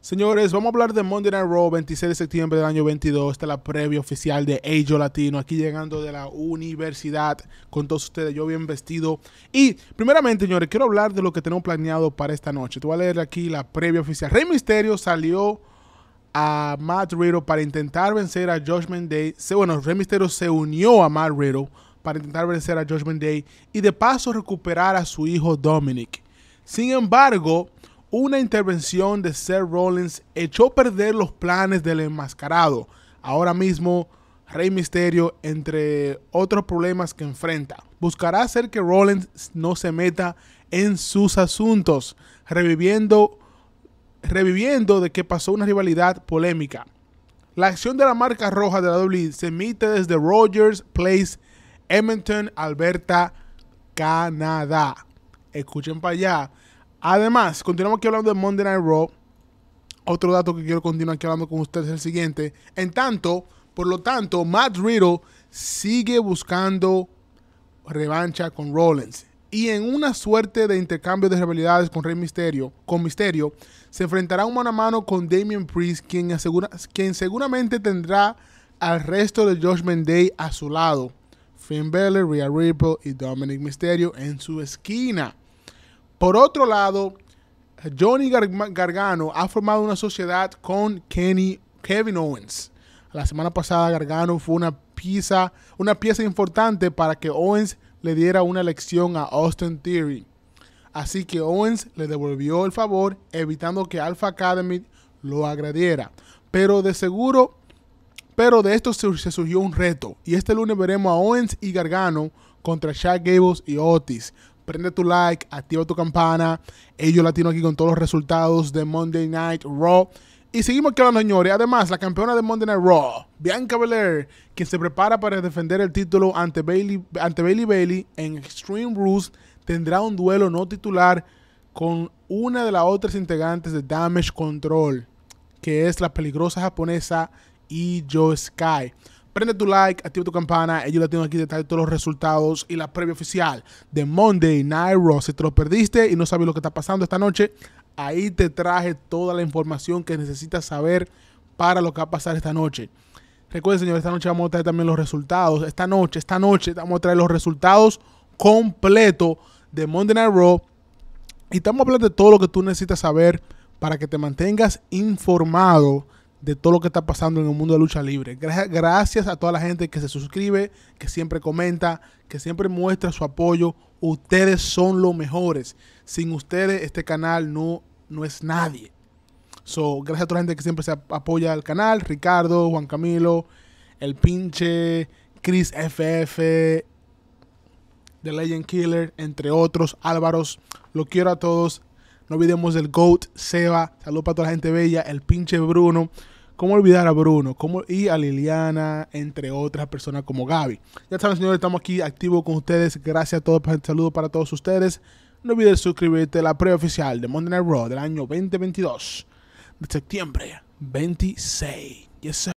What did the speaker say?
Señores, vamos a hablar de Monday Night Raw, 26 de septiembre del año 22. Esta es la previa oficial de Ajo Latino, aquí llegando de la universidad con todos ustedes, yo bien vestido. Y primeramente, señores, quiero hablar de lo que tenemos planeado para esta noche. Tú voy a leer aquí la previa oficial. Rey Misterio salió a Matt Riddle para intentar vencer a Judgment Day. Bueno, Rey Misterio se unió a Matt Riddle para intentar vencer a Judgment Day y de paso recuperar a su hijo Dominic. Sin embargo, una intervención de Seth Rollins echó a perder los planes del enmascarado. Ahora mismo, Rey Misterio, entre otros problemas que enfrenta, buscará hacer que Rollins no se meta en sus asuntos, reviviendo, reviviendo de que pasó una rivalidad polémica. La acción de la marca roja de la WWE se emite desde Rogers Place, Edmonton, Alberta, Canadá. Escuchen para allá Además, continuamos aquí hablando de Monday Night Raw. Otro dato que quiero continuar aquí hablando con ustedes es el siguiente. En tanto, por lo tanto, Matt Riddle sigue buscando revancha con Rollins. Y en una suerte de intercambio de rivalidades con Rey Misterio, con Misterio, se enfrentará un mano a mano con Damien Priest, quien, asegura, quien seguramente tendrá al resto de Josh Day a su lado. Finn Balor, Rhea Ripple y Dominic Mysterio en su esquina. Por otro lado, Johnny Gargano ha formado una sociedad con Kenny, Kevin Owens. La semana pasada Gargano fue una pieza, una pieza importante para que Owens le diera una lección a Austin Theory. Así que Owens le devolvió el favor, evitando que Alpha Academy lo agrediera. Pero de seguro, pero de esto se surgió un reto. Y este lunes veremos a Owens y Gargano contra Shaq Gables y Otis prende tu like, activa tu campana. Ellos Latino aquí con todos los resultados de Monday Night Raw. Y seguimos quedando, señores. Además, la campeona de Monday Night Raw, Bianca Belair, quien se prepara para defender el título ante Bailey, ante Bailey Bailey en Extreme Rules, tendrá un duelo no titular con una de las otras integrantes de Damage Control, que es la peligrosa japonesa Ijo Sky. Prende tu like, activa tu campana. yo la tengo aquí de todos los resultados y la previa oficial de Monday Night Raw. Si te lo perdiste y no sabes lo que está pasando esta noche, ahí te traje toda la información que necesitas saber para lo que va a pasar esta noche. Recuerden, señores, esta noche vamos a traer también los resultados. Esta noche, esta noche, vamos a traer los resultados completos de Monday Night Raw. Y estamos hablando de todo lo que tú necesitas saber para que te mantengas informado de todo lo que está pasando en el mundo de lucha libre. Gracias a toda la gente que se suscribe, que siempre comenta, que siempre muestra su apoyo. Ustedes son los mejores. Sin ustedes este canal no, no es nadie. So, gracias a toda la gente que siempre se apoya al canal. Ricardo, Juan Camilo, el pinche Chris FF, The Legend Killer, entre otros. Álvaros, lo quiero a todos. No olvidemos el GOAT, Seba. Salud para toda la gente bella. El pinche Bruno. ¿Cómo olvidar a Bruno? ¿Cómo, y a Liliana, entre otras personas como Gaby. Ya saben, señores, estamos aquí activos con ustedes. Gracias a todos. Saludos para todos ustedes. No olvides suscribirte a la pre-oficial de Monday Night Raw del año 2022 de septiembre 26. Yes, sir.